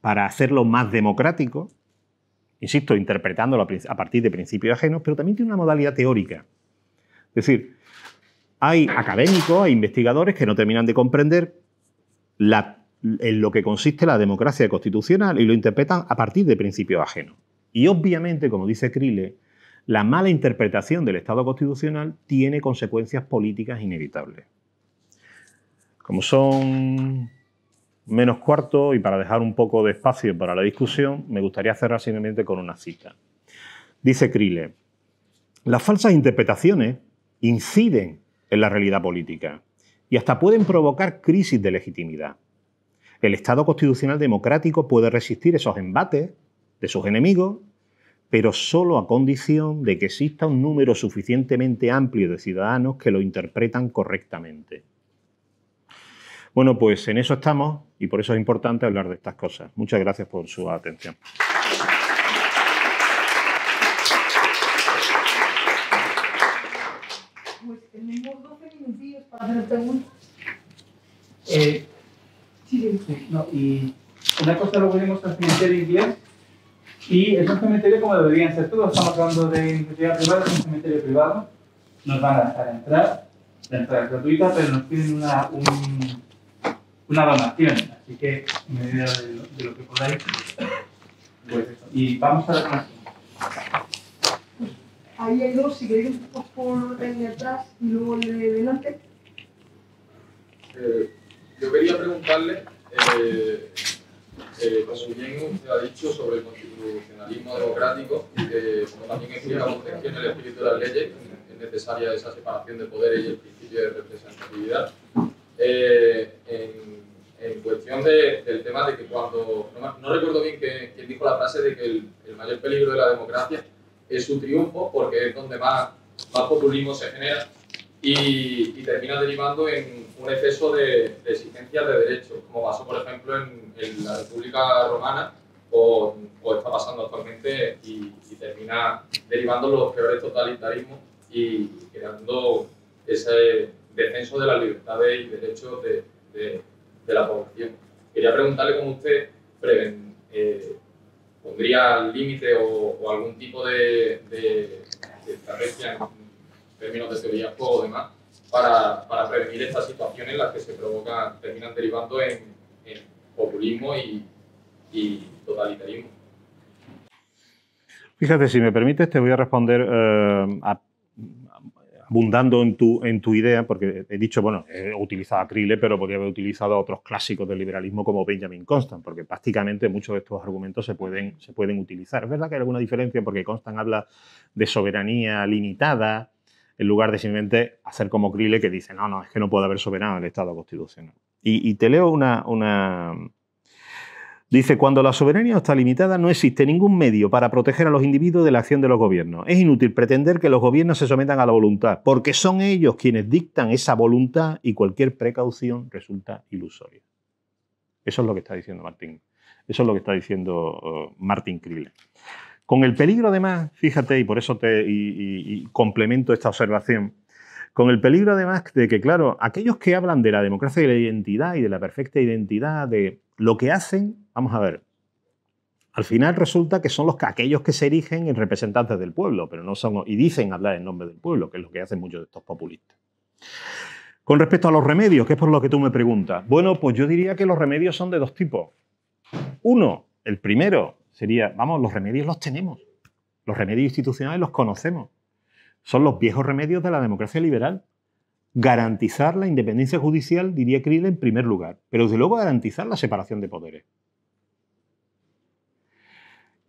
para hacerlo más democrático, insisto, interpretándolo a partir de principios ajenos, pero también tiene una modalidad teórica. Es decir, hay académicos, hay investigadores que no terminan de comprender en lo que consiste la democracia constitucional y lo interpretan a partir de principios ajenos. Y obviamente, como dice Krile, la mala interpretación del Estado constitucional tiene consecuencias políticas inevitables. Como son menos cuarto y para dejar un poco de espacio para la discusión, me gustaría cerrar simplemente con una cita. Dice Krille las falsas interpretaciones inciden en la realidad política y hasta pueden provocar crisis de legitimidad. El Estado constitucional democrático puede resistir esos embates de sus enemigos, pero solo a condición de que exista un número suficientemente amplio de ciudadanos que lo interpretan correctamente. Bueno, pues en eso estamos y por eso es importante hablar de estas cosas. Muchas gracias por su atención. Pues tenemos 12 minutos para hacer preguntas. Eh, sí, sí. No, y una cosa lo volvemos el cementerio inglés y es un cementerio como deberían ser todos. Estamos hablando de iniciativa privada, es un cementerio privado. Nos van a dejar entrar, la entrada es gratuita, pero nos piden una, un, una donación, así que en medida de lo, que podáis. Pues, y vamos a la donación. Ahí hay dos, si queréis un poco por el atrás y luego el de delante. Eh, yo quería preguntarle, eh, eh, bien usted ha dicho sobre el constitucionalismo democrático, que, como también explica la que en el espíritu de las leyes es necesaria esa separación de poderes y el principio de representatividad. Eh, en, cuestión de, del tema de que cuando, no, recuerdo bien quién, dijo la frase de que el, mayor peligro de la democracia es su triunfo porque es donde más, más populismo se genera y, termina derivando en un exceso de, exigencias de derechos, como pasó por ejemplo en, la República Romana o, o, está pasando actualmente y, y, termina derivando los peores totalitarismos y creando ese, defenso de las libertades y derechos de, la población. Quería preguntarle cómo usted preven, eh, pondría límite o, algún tipo de, de, estrategia en términos de teoría o demás para, prevenir estas situaciones en las que se provocan, terminan derivando en, populismo y, y totalitarismo. Fíjate, si me permites, te voy a responder eh, a abundando en tu, en tu idea, porque he dicho, bueno, he utilizado a Krile, pero podría haber utilizado a otros clásicos del liberalismo como Benjamin Constant, porque prácticamente muchos de estos argumentos se pueden, se pueden utilizar. Es verdad que hay alguna diferencia porque Constant habla de soberanía limitada, en lugar de simplemente hacer como Krile que dice, no, no, es que no puede haber soberano en el Estado constitucional. Y, y te leo una, una, Dice, cuando la soberanía está limitada, no existe ningún medio para proteger a los individuos de la acción de los gobiernos. Es inútil pretender que los gobiernos se sometan a la voluntad, porque son ellos quienes dictan esa voluntad y cualquier precaución resulta ilusoria. Eso es lo que está diciendo Martín. Eso es lo que está diciendo oh, Martín Krill. Con el peligro, además, fíjate, y por eso te complemento esta observación, con el peligro además de que, claro, aquellos que hablan de la democracia y de la identidad y de la perfecta identidad, de lo que hacen, vamos a ver, al final resulta que son los, aquellos que se erigen en representantes del pueblo, pero no son, y dicen hablar en nombre del pueblo, que es lo que hacen muchos de estos populistas. Con respecto a los remedios, que es por lo que tú me preguntas, bueno, pues yo diría que los remedios son de dos tipos. Uno, el primero sería, vamos, los remedios los tenemos. Los remedios institucionales los conocemos. Son los viejos remedios de la democracia liberal. Garantizar la independencia judicial, diría Krill, en primer lugar, pero desde luego garantizar la separación de poderes.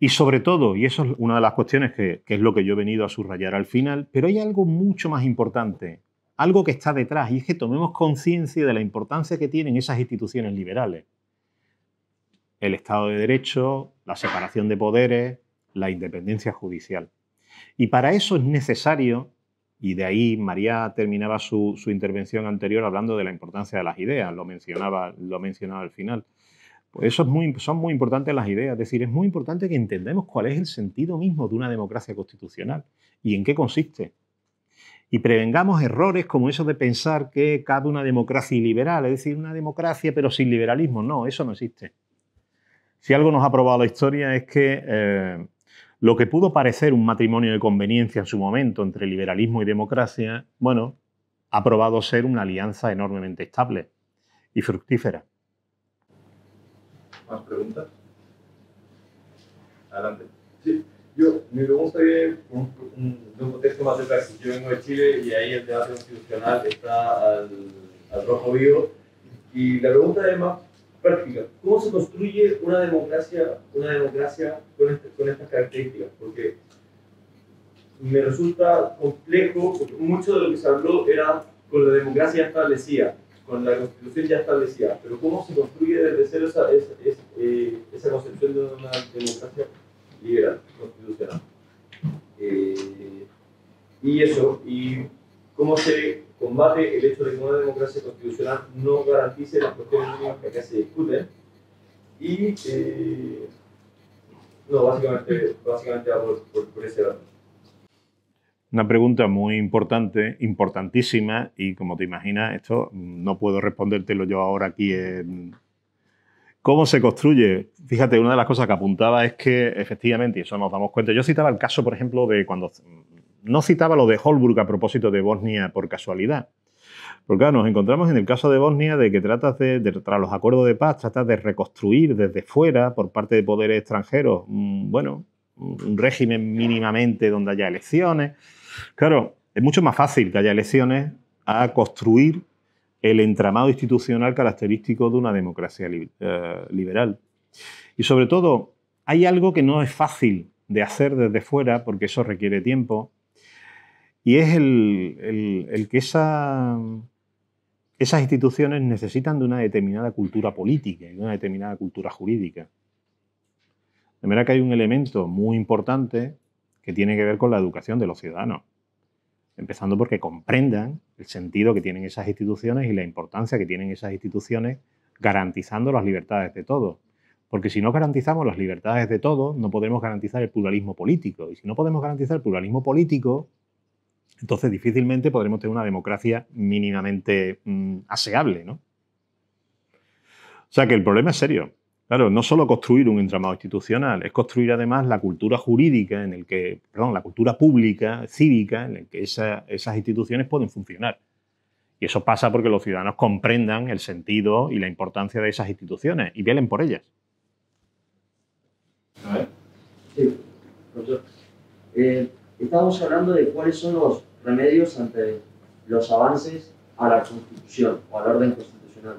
Y sobre todo, y eso es una de las cuestiones que, que, es lo que yo he venido a subrayar al final, pero hay algo mucho más importante, algo que está detrás, y es que tomemos conciencia de la importancia que tienen esas instituciones liberales. El Estado de Derecho, la separación de poderes, la independencia judicial. Y para eso es necesario, y de ahí María terminaba su, intervención anterior hablando de la importancia de las ideas, lo mencionaba, lo mencionaba al final. Pues eso es muy, son muy importantes las ideas, es decir, es muy importante que entendamos cuál es el sentido mismo de una democracia constitucional y en qué consiste. Y prevengamos errores como eso de pensar que cabe una democracia liberal, es decir, una democracia pero sin liberalismo. No, eso no existe. Si algo nos ha probado la historia es que eh, lo que pudo parecer un matrimonio de conveniencia en su momento entre liberalismo y democracia, bueno, ha probado ser una alianza enormemente estable y fructífera. ¿Más preguntas? Adelante. Sí, yo, mi pregunta viene un, de un contexto más cercano. Yo vengo de Chile y ahí el debate constitucional está al rojo vivo. Y la pregunta es más práctica. ¿Cómo se construye una democracia, una democracia este, con, estas características? Porque me resulta complejo, porque mucho de lo que se habló era con la democracia establecida, con la constitución ya establecida, pero ¿cómo se construye desde cero esa, eh, concepción de una democracia liberal, constitucional? Eh, y eso, y cómo se combate el hecho de que una democracia constitucional no garantice las cuestiones mínimas que acá se discuten. Y, eh, no, básicamente, básicamente va por, ese lado. Una pregunta muy importante, importantísima, y como te imaginas, esto no puedo respondértelo yo ahora aquí en, ¿Cómo se construye? Fíjate, una de las cosas que apuntaba es que efectivamente, y eso nos damos cuenta, yo citaba el caso, por ejemplo, de cuando no citaba lo de Holburg a propósito de Bosnia por casualidad. Porque claro, nos encontramos en el caso de Bosnia de que tratas de, tras los acuerdos de paz, tratas de reconstruir desde fuera, por parte de poderes extranjeros, mm, bueno, un régimen mínimamente donde haya elecciones. Claro, es mucho más fácil que haya elecciones a construir el entramado institucional característico de una democracia eh, liberal. Y sobre todo, hay algo que no es fácil de hacer desde fuera porque eso requiere tiempo, y es el, que esas instituciones necesitan de una determinada cultura política y de una determinada cultura jurídica. De manera que hay un elemento muy importante que tiene que ver con la educación de los ciudadanos, empezando porque comprendan el sentido que tienen esas instituciones y la importancia que tienen esas instituciones garantizando las libertades de todos. Porque si no garantizamos las libertades de todos, no podremos garantizar el pluralismo político. Y si no podemos garantizar el pluralismo político, entonces, difícilmente podremos tener una democracia mínimamente mm, aseable, ¿no? O sea que el problema es serio. Claro, no solo construir un entramado institucional, es construir además la cultura jurídica en el que, perdón, la cultura pública, cívica, en la que esas instituciones pueden funcionar. Y eso pasa porque los ciudadanos comprendan el sentido y la importancia de esas instituciones y velen por ellas. A ver. Sí, estamos hablando de cuáles son los remedios ante los avances a la Constitución o al orden constitucional.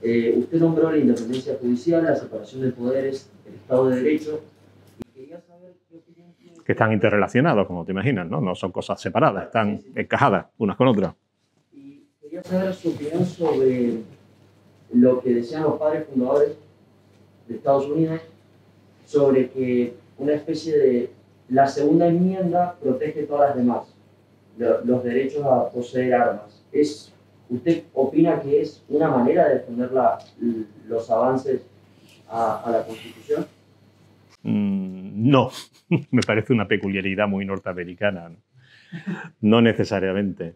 Eh, usted nombró la independencia judicial, la separación de poderes, el Estado de Derecho, Que están interrelacionados, como te imaginas, ¿no? No son cosas separadas, están encajadas unas con otras. Y quería saber su opinión sobre lo que decían los padres fundadores de Estados Unidos sobre que una especie de la segunda enmienda protege todas las demás, los derechos a poseer armas. Es, ¿Usted opina que es una manera de defender los avances a, la Constitución? Mm, no, me parece una peculiaridad muy norteamericana. No, necesariamente.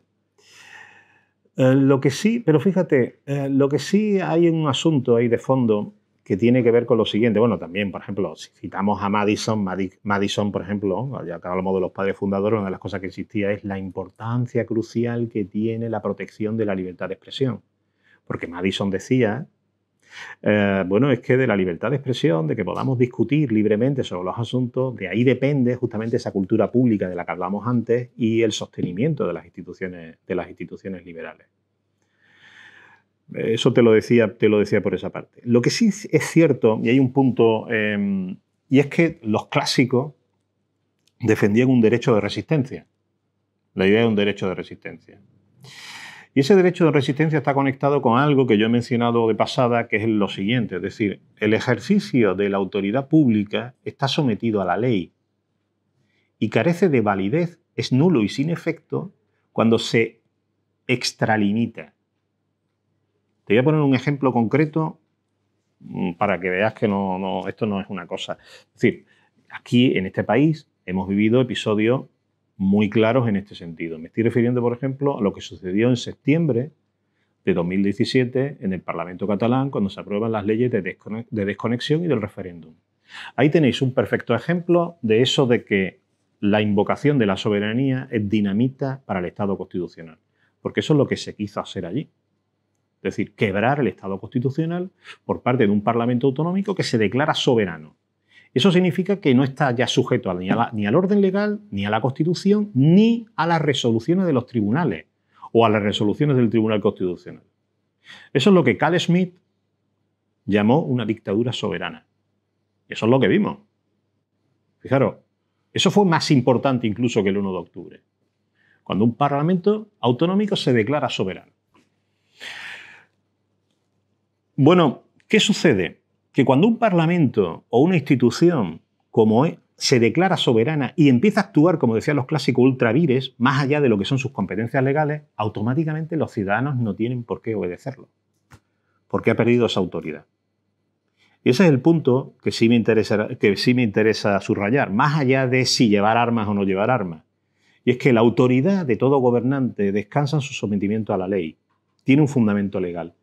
Eh, lo que sí, pero fíjate, eh, lo que sí hay un asunto ahí de fondo que tiene que ver con lo siguiente. Bueno, también, por ejemplo, si citamos a Madison, Madison, por ejemplo, ya que hablamos de los padres fundadores, una de las cosas que existía es la importancia crucial que tiene la protección de la libertad de expresión. Porque Madison decía, eh, bueno, es que de la libertad de expresión, de que podamos discutir libremente sobre los asuntos, de ahí depende justamente esa cultura pública de la que hablamos antes y el sostenimiento de las instituciones, de las instituciones liberales. Eso te lo decía, te lo decía por esa parte. Lo que sí es cierto, y hay un punto, em, y es que los clásicos defendían un derecho de resistencia. La idea de un derecho de resistencia. Y ese derecho de resistencia está conectado con algo que yo he mencionado de pasada, que es lo siguiente, es decir, el ejercicio de la autoridad pública está sometido a la ley y carece de validez, es nulo y sin efecto cuando se extralimita. Te voy a poner un ejemplo concreto mm, para que veas que no, esto no es una cosa. Es decir, aquí en este país hemos vivido episodios muy claros en este sentido. Me estoy refiriendo, por ejemplo, a lo que sucedió en septiembre de 2017 en el Parlamento catalán cuando se aprueban las leyes de desconexión y del referéndum. Ahí tenéis un perfecto ejemplo de eso de que la invocación de la soberanía es dinamita para el Estado constitucional, porque eso es lo que se quiso hacer allí. Es decir, quebrar el Estado constitucional por parte de un Parlamento autonómico que se declara soberano. Eso significa que no está ya sujeto ni, al orden legal, ni a la Constitución, ni a las resoluciones de los tribunales o a las resoluciones del Tribunal Constitucional. Eso es lo que Carl Smith llamó una dictadura soberana. Eso es lo que vimos. Fijaros, eso fue más importante incluso que el 1 de octubre, cuando un parlamento autonómico se declara soberano. Bueno, ¿qué sucede? Que cuando un parlamento o una institución como es, se declara soberana y empieza a actuar, como decían los clásicos ultravires, más allá de lo que son sus competencias legales, automáticamente los ciudadanos no tienen por qué obedecerlo, porque ha perdido esa autoridad. Y ese es el punto que sí me interesa, que sí me interesa subrayar, más allá de si llevar armas o no llevar armas. Y es que la autoridad de todo gobernante descansa en su sometimiento a la ley, tiene un fundamento legal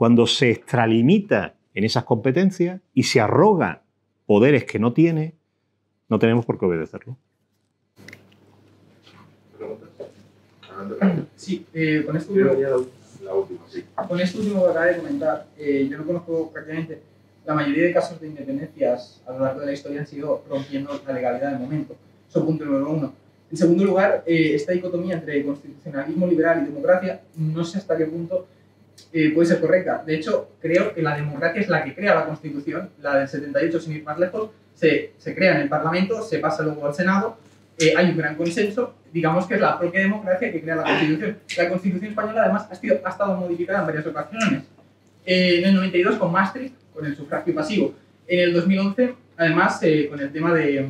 cuando se extralimita en esas competencias y se arroga poderes que no tiene, no tenemos por qué obedecerlo. Sí, eh, con esto último, la última, sí. Con esto último que de comentar, eh, yo no conozco prácticamente la mayoría de casos de independencias a lo largo de la historia han sido rompiendo la legalidad del momento. Eso punto número uno. En segundo lugar, eh, esta dicotomía entre constitucionalismo liberal y democracia, no sé hasta qué punto eh, puede ser correcta. De hecho, creo que la democracia es la que crea la Constitución, la del 78, sin ir más lejos, se, se crea en el Parlamento, se pasa luego al Senado, eh, hay un gran consenso, digamos que es la propia democracia que crea la Constitución. La Constitución española, además, ha, ha estado modificada en varias ocasiones. Eh, en el 92 con Maastricht, con el sufragio pasivo. En el 2011, además, con el tema de,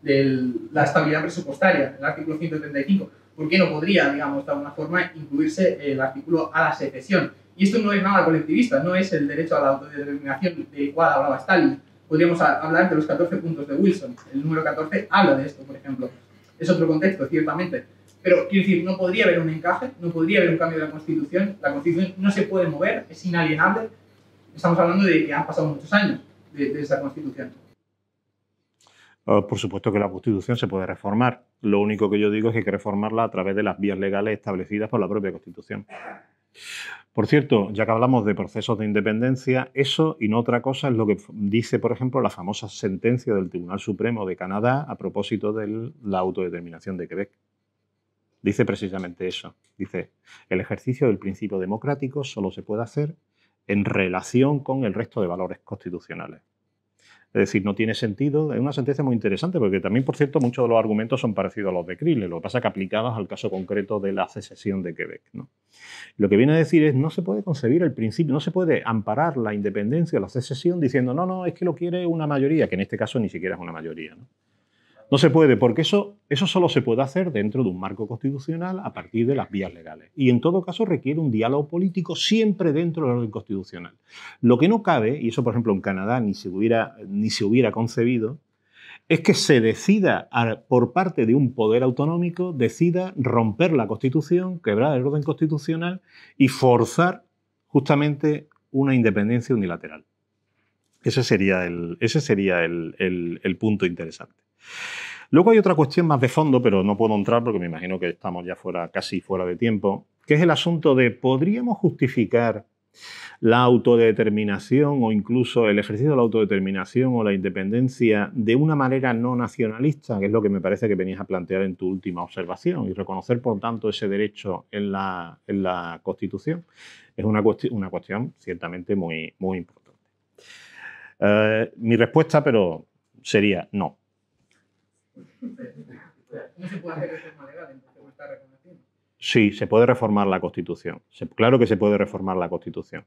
de la estabilidad presupuestaria, el artículo 135. ¿Por qué no podría, digamos, de alguna forma, incluirse el artículo a la secesión? Y esto no es nada colectivista, no es el derecho a la autodeterminación de cual hablaba Stalin. Podríamos hablar de los 14 puntos de Wilson. El número 14 habla de esto, por ejemplo. Es otro contexto, ciertamente. Pero, quiero decir, no podría haber un encaje, no podría haber un cambio de la Constitución. La Constitución no se puede mover, es inalienable. Estamos hablando de que han pasado muchos años de, de esa Constitución. Ah, por supuesto que la Constitución se puede reformar. Lo único que yo digo es que hay que reformarla a través de las vías legales establecidas por la propia Constitución. Por cierto, ya que hablamos de procesos de independencia, eso y no otra cosa es lo que dice, por ejemplo, la famosa sentencia del Tribunal Supremo de Canadá a propósito de la autodeterminación de Quebec. Dice precisamente eso. Dice, el ejercicio del principio democrático solo se puede hacer en relación con el resto de valores constitucionales. Es decir, no tiene sentido. Es una sentencia muy interesante porque también, por cierto, muchos de los argumentos son parecidos a los de Krill, lo que pasa que aplicados al caso concreto de la secesión de Quebec. Lo que viene a decir es no se puede concebir el principio, no se puede amparar la independencia, la secesión, diciendo no, no, es que lo quiere una mayoría, que en este caso ni siquiera es una mayoría. No se puede, porque eso, eso solo se puede hacer dentro de un marco constitucional a partir de las vías legales. Y en todo caso requiere un diálogo político siempre dentro del orden constitucional. Lo que no cabe, y eso por ejemplo en Canadá ni se hubiera, ni se hubiera concebido, es que se decida por parte de un poder autonómico, decida romper la Constitución, quebrar el orden constitucional y forzar justamente una independencia unilateral. Ese sería el, ese sería el punto interesante. Luego hay otra cuestión más de fondo, pero no puedo entrar porque me imagino que estamos ya fuera, casi fuera de tiempo, que es el asunto de ¿podríamos justificar la autodeterminación o incluso el ejercicio de la autodeterminación o la independencia de una manera no nacionalista, que es lo que me parece que venías a plantear en tu última observación, y reconocer, por tanto, ese derecho en la, Constitución, es una, una cuestión ciertamente muy, muy importante. Eh, mi respuesta, pero, sería no. Sí, se puede reformar la Constitución. claro que se puede reformar la Constitución.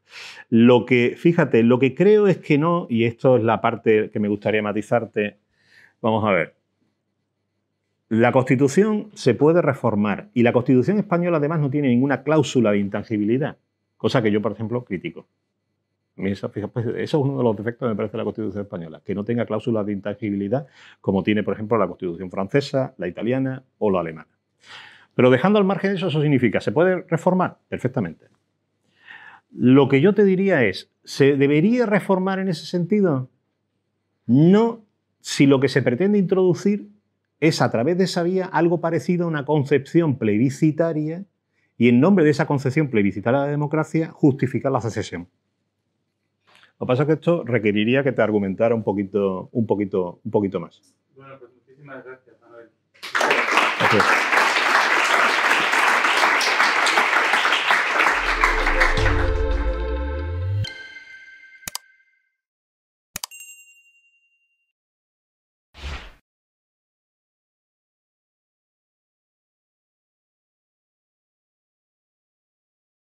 Lo que, fíjate, lo que creo es que no, y esto es la parte que me gustaría matizarte. Vamos a ver. La Constitución se puede reformar y la Constitución española además no tiene ninguna cláusula de intangibilidad, cosa que yo, por ejemplo, critico. Pues, eso, es uno de los defectos, me parece, de la Constitución española, que no tenga cláusulas de intangibilidad como tiene, por ejemplo, la Constitución francesa, la italiana o la alemana. Pero dejando al margen eso, eso significa, ¿se puede reformar? Perfectamente. Lo que yo te diría es, ¿se debería reformar en ese sentido? No si lo que se pretende introducir es a través de esa vía algo parecido a una concepción plebiscitaria y en nombre de esa concepción plebiscitaria de la democracia justificar la secesión. Lo que pasa es que esto requeriría que te argumentara un poquito, un poquito, un poquito más. Bueno, pues muchísimas gracias, Manuel. Gracias.